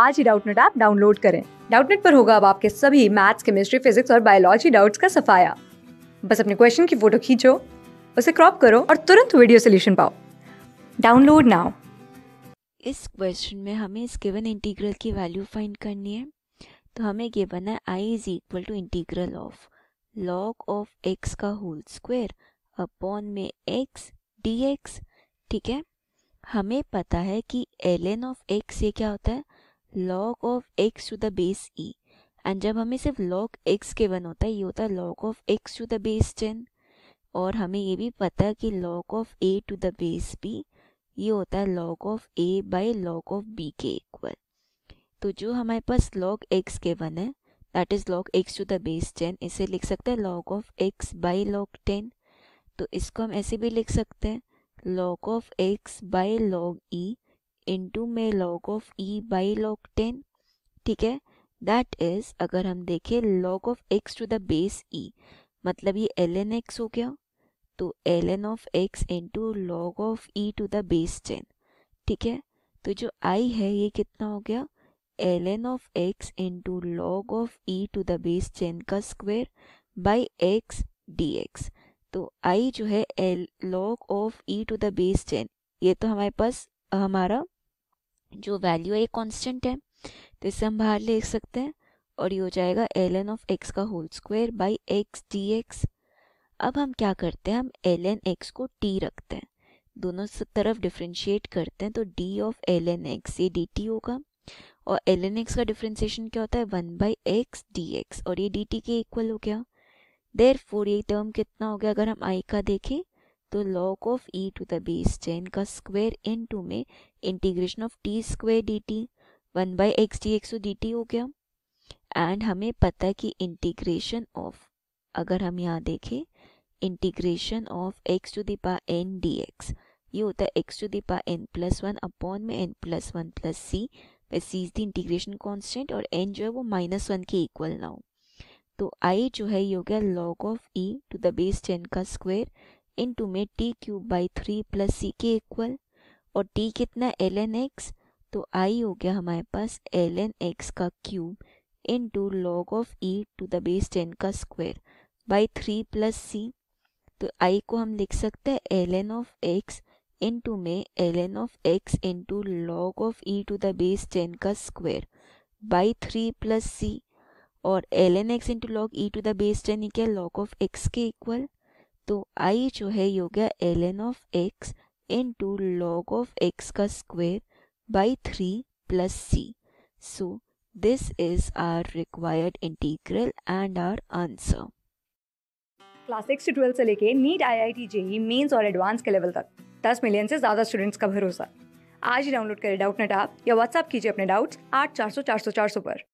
आज ही Doubtnut app download करें डाउटनेट पर होगा अब आपके सभी मैथ्स केमिस्ट्री फिजिक्स और बायोलॉजी डाउट्स का सफाया बस अपने क्वेश्चन की फोटो खींचो उसे क्रॉप करो और तुरंत वीडियो सोल्यूशन पाओ डाउनलोड नाउ इस क्वेश्चन में हमें इस गिवन इंटीग्रल की वैल्यू फाइंड करनी है तो हमें गिवन है I is equal to integral of log of x का होल स्क्वायर अपॉन में एक्स डी एक्स ठीक है हमें पता है कि एल एन ऑफ एक्स ये क्या होता है log of x to the base e and जब हमें सिर्फ log x के वन होता है ये होता है log of x to the base ten और हमें ये भी पता है कि log of a to the base b ये होता है log of a by log of b के इक्वल तो जो हमारे पास log x के वन है that is log x to the base ten इसे लिख सकते हैं log of x by log ten तो इसको हम ऐसे भी लिख सकते हैं log of x by log e into में log of e by log ten ठीक है दैट इज अगर हम देखें log of x to the base e मतलब ये एल एन एक्स हो गया तो l n of x into log of e to the base ten ठीक है तो जो आई है ये कितना हो गया l n of x into log of e to the base ten का square by x d x तो आई जो है l log of e to the base ten ये तो हमारे पास हमारा जो वैल्यू है ये कॉन्स्टेंट है तो इसे हम बाहर ले सकते हैं और ये हो जाएगा एल एन ऑफ एक्स का whole square by x d x अब हम क्या करते हैं हम एल एन एक्स को टी रखते हैं दोनों तरफ डिफ्रेंशिएट करते हैं तो d of l n x ये डी टी होगा और एल एन एक्स का डिफ्रेंशिएशन क्या होता है one by x d x और ये डी टी के इक्वल हो गया देर फोर ये टर्म कितना हो गया अगर हम आई का देखें तो log of e to the base ten का स्क्वायर इन टू में integration of t square d t one by x d x dt हो गया एंड हमें पता है कि इंटीग्रेशन ऑफ अगर हम यहाँ देखें integration of x to the power n d x ये होता है x to the power n plus one upon में n plus one plus c c is the integration constant और एन जो है वो माइनस वन के इक्वल ना हो तो आई जो है ये हो गया log of e to the base ten का स्क्वायर इनटू में t cube by three plus c के इक्वल और टी कितना एल एन एक्स तो आई हो गया हमारे पास एल एन एक्स का cube into log of e to the base ten का square by three plus c तो आई को हम लिख सकते हैं l n of x into में l n of x into log of e to the base ten का square by three plus c और l n x into log e to the base ten क्या log of x के equal तो I जो है ये हो गया l n of x into log of x का square by three plus c so this is our required integral and our answer class six से ट्वेल्थ से लेके NEET I I T JEE mains और advance के level तक दस million से ज़्यादा स्टूडेंट्स का भरोसा आज ही डाउनलोड करें डाउट नेट आप या व्हाट्सअप कीजिए अपने डाउट्स आठ चार सौ चार सौ चार सौ पर